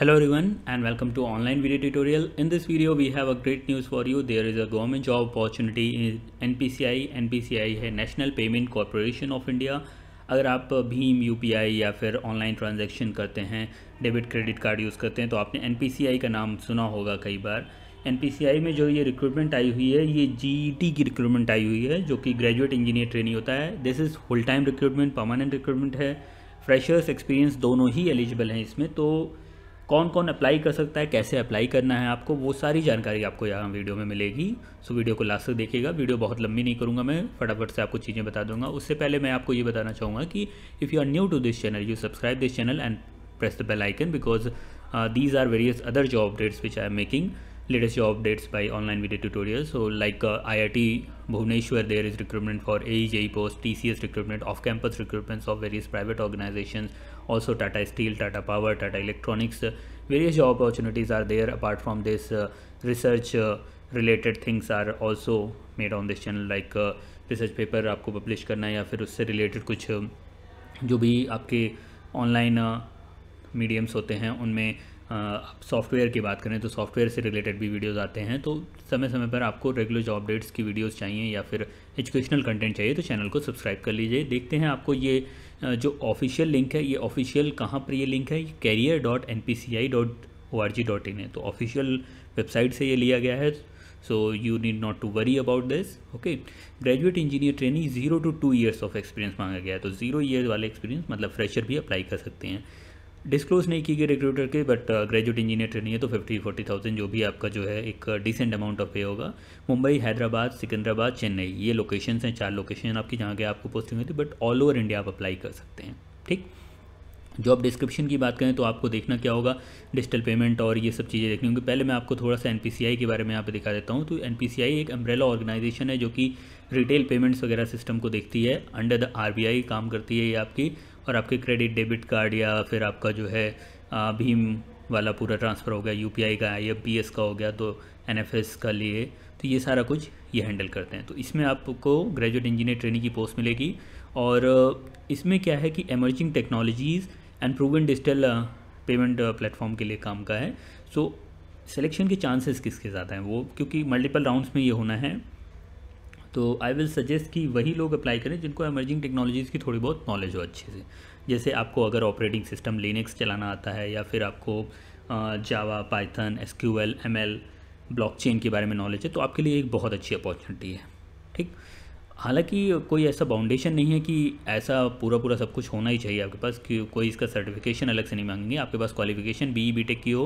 Hello everyone and welcome to online video tutorial. In this video we have a great news for you. There is a government job opportunity in NPCI. NPCI है National Payment Corporation of India. अगर आप Bhim U P I या फिर online transaction करते हैं debit credit card use करते हैं तो आपने एन पी सी आई का नाम सुना होगा कई बार एन पी सी आई में जो ये रिक्रूटमेंट आई हुई है ये जी टी e की रिक्रूटमेंट आई हुई है जो कि ग्रेजुएट इंजीनियर ट्रेनिंग होता है this is full time recruitment permanent recruitment है फ्रेशर्स एक्सपीरियंस दोनों ही एलिजिबल हैं इसमें तो कौन कौन अप्लाई कर सकता है कैसे अप्लाई करना है आपको वो सारी जानकारी आपको यहाँ वीडियो में मिलेगी सो वीडियो को लास्ट तक देखिएगा वीडियो बहुत लंबी नहीं करूँगा मैं फटाफट से आपको चीज़ें बता दूंगा उससे पहले मैं आपको ये बताना चाहूँगा कि if you are new to this channel you subscribe this channel and press the bell icon because these are various other job job which I am making latest job updates by online video tutorials. So like uh, IIT Bhubaneswar, there is recruitment for AEJ post, TCS recruitment, off-campus recruitments of various private organizations, also Tata Steel, Tata Power, Tata Electronics. Uh, various job opportunities are there. Apart from this, uh, research uh, related things are also made on this channel like uh, research paper आपको publish करना है या फिर उससे related कुछ जो भी आपके ऑनलाइन मीडियम्स होते हैं उनमें सॉफ्टवेयर की बात करें तो सॉफ्टवेयर से रिलेटेड भी वीडियोज़ आते हैं तो समय समय पर आपको रेगुलर जॉब अपडेट्स की वीडियोज़ चाहिए या फिर एजुकेशनल कंटेंट चाहिए तो चैनल को सब्सक्राइब कर लीजिए देखते हैं आपको ये जो ऑफिशियल लिंक है ये ऑफिशियल कहाँ पर ये लिंक है career dot N P C I dot O R G dot in है तो ऑफिशियल वेबसाइट से ये लिया गया है so you need not to worry about this okay graduate engineer training zero to two years of experience मांगा गया है तो जीरो ईयर वाले एक्सपीरियंस मतलब फ्रेशर भी अप्लाई कर सकते हैं डिस्क्लोज नहीं की गई रिक्रूटर के बट ग्रेजुएट इंजीनियर ट्रेनिंग है तो फिफ्टी फोर्टी थाउजेंड जो भी आपका जो है एक डिसेंट अमाउंट ऑफ पे होगा मुंबई हैदराबाद सिकंदराबाद चेन्नई ये लोकेशंस हैं चार लोकेशन आपकी जहाँ के आपको पोस्टिंग होती है बट ऑल ओवर इंडिया आप अप्लाई कर सकते हैं ठीक जॉब डिस्क्रिप्शन की बात करें तो आपको देखना क्या होगा डिजिटल पेमेंट और ये सब चीज़ें देखनी होंगी पहले मैं आपको थोड़ा सा एन के बारे में यहाँ पे दिखा देता हूँ तो एन एक अम्ब्रेला ऑर्गेनाइजेशन है जो कि रिटेल पेमेंट्स वगैरह सिस्टम को देखती है अंडर द आर काम करती है ये आपकी और आपके क्रेडिट डेबिट कार्ड या फिर आपका जो है भीम वाला पूरा ट्रांसफ़र हो गया यू का या पी का हो गया तो एन का लिए तो ये सारा कुछ ये हैंडल करते हैं तो इसमें आपको ग्रेजुएट इंजीनियर ट्रेनिंग की पोस्ट मिलेगी और इसमें क्या है कि emerging technologies and proven digital payment platform के लिए काम का है सो so, सिलेक्शन के चांसेस किसके ज़्यादा हैं वो क्योंकि मल्टीपल राउंड्स में ये होना है तो आई विल सजेस्ट कि वही लोग अप्लाई करें जिनको एमर्जिंग टेक्नोलॉजीज़ की थोड़ी बहुत नॉलेज हो अच्छे से जैसे आपको अगर ऑपरेटिंग सिस्टम लिनक्स चलाना आता है या फिर आपको Java Python S Q L M L blockchain के बारे में नॉलेज है तो आपके लिए एक बहुत अच्छी अपॉर्चुनिटी है ठीक हालांकि कोई ऐसा फाउंडेशन नहीं है कि ऐसा पूरा पूरा सब कुछ होना ही चाहिए आपके पास कि कोई इसका सर्टिफिकेशन अलग से नहीं मांगेंगे आपके पास qualification B E B tech की हो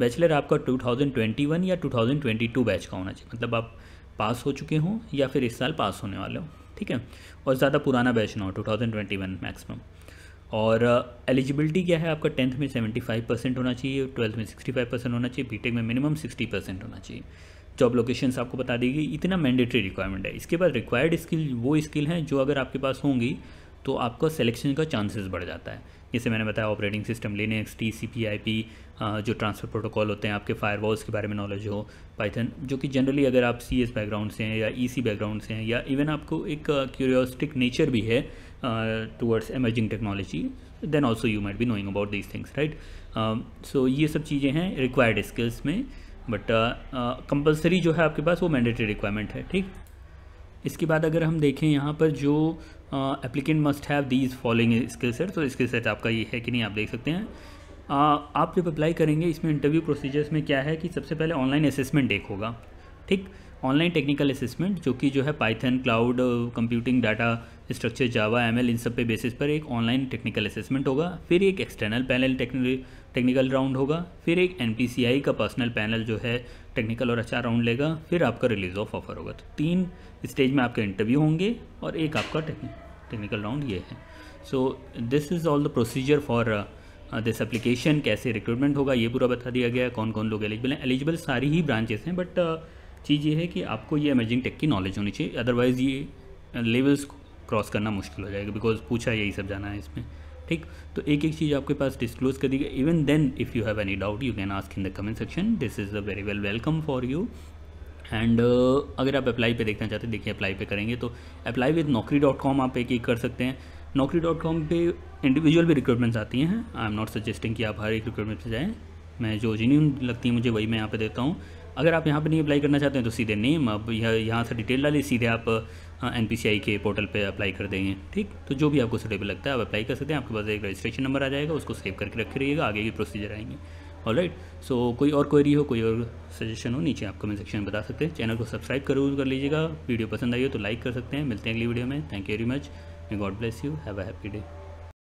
बैचलर आपका 2021 या 2022 बैच का होना चाहिए मतलब आप पास हो चुके हों या फिर इस साल पास होने वाले हों ठीक है और ज़्यादा पुराना बैच ना हो two thousand twenty one maximum और एलिजिबिलिटी uh, क्या है आपका टेंथ में सेवेंटी फाइव परसेंट होना चाहिए ट्वेल्थ में सिक्सटी फाइव परसेंट होना चाहिए बीटेक में मिनिमम सिक्सटी परसेंट होना चाहिए जॉब लोकेशंस आपको बता दी गई इतना मैंडेटरी रिक्वायरमेंट है इसके बाद रिक्वायर्ड स्किल वो स्किल हैं जो अगर आपके पास होंगी तो आपका सिलेक्शन का चांसेस बढ़ जाता है जैसे मैंने बताया operating system X T C P I P जो ट्रांसफर प्रोटोकॉल होते हैं आपके फायरवॉल्स के बारे में नॉलेज हो पाइथन जो कि जनरली अगर आप सी एस बैकग्राउंड से हैं या ई सी बैकग्राउंड से हैं या इवन आपको एक क्यूरियोस्टिक नेचर भी है towards emerging technology then also you might be knowing about these things right so ये सब चीज़ें हैं रिक्वायर्ड स्किल्स में बट कंपल्सरी uh, uh, जो है आपके पास वो मैंडेटरी रिक्वायरमेंट है ठीक इसके बाद अगर हम देखें यहाँ पर जो applicant must have these following skill set तो स्किल सेट आपका ये है कि नहीं आप देख सकते हैं uh, आप जब अप्लाई करेंगे इसमें इंटरव्यू प्रोसीजर्स में क्या है कि सबसे पहले ऑनलाइन असेसमेंट एक होगा ठीक ऑनलाइन टेक्निकल असेसमेंट जो कि जो है Python cloud computing data structure Java M इन सब पे बेसिस पर एक ऑनलाइन टेक्निकल असेसमेंट होगा फिर एक external panel technical technical round होगा फिर एक एन का पर्सनल पैनल जो है टेक्निकल और अच्छा राउंड लेगा फिर आपका रिलीज ऑफ ऑफर होगा तो तीन स्टेज में आपके इंटरव्यू होंगे और एक आपका टेक्निकल राउंड ये है so this is all the procedure for this application कैसे रिक्रूटमेंट होगा ये पूरा बता दिया गया है कौन कौन लोग एलिजिबल हैं एलिजिबल सारी ही ब्रांचेस हैं बट uh, चीज़ ये है कि आपको ये इमेजिंग टेक की नॉलेज होनी चाहिए अदरवाइज़ ये लेवल्स uh, क्रॉस करना मुश्किल हो जाएगा बिकॉज पूछा यही सब जाना है इसमें ठीक तो एक एक चीज़ आपके पास डिस्क्लोज कर दी गई even then if you have any doubt you can ask in the comment section this is a very well welcome for you and uh, अगर आप अप्लाई पे देखना चाहते हैं देखिए अप्लाई पे करेंगे तो apply with Naukri dot com आप एक ही कर सकते हैं नौकरी डॉट कॉम पर इंडिविजुअल भी रिक्रूटमेंट्स आती हैं आई एम नॉट सजेस्टिंग कि आप हर एक रिक्रूटमेंट से जाएँ मैं जो जिन्हें लगती है मुझे वही मैं यहाँ पे देता हूँ अगर आप यहाँ पर नहीं अप्लाई करना चाहते हैं तो सीधे नेम अब यहाँ से डिटेल डाली सीधे आप एन हाँ, के पोर्टल पे अप्लाई कर देंगे ठीक तो जो भी आपको सुटेबल लगता है आप अप्लाई कर सकते हैं आपके पास एक रजिस्ट्रेशन नंबर आ जाएगा उसको सेव करके रखे रहिएगा आगे की प्रोसीजर आएंगे और राइट सो कोई और क्वेरी हो कोई और सजेशन हो नीचे आप कमेंट सेक्शन में बता सकते हैं चैनल को सब्सक्राइब कर कर लीजिएगा वीडियो पसंद आई हो तो लाइक कर सकते हैं मिलते हैं अगली वीडियो में thank you very much God bless you have a happy day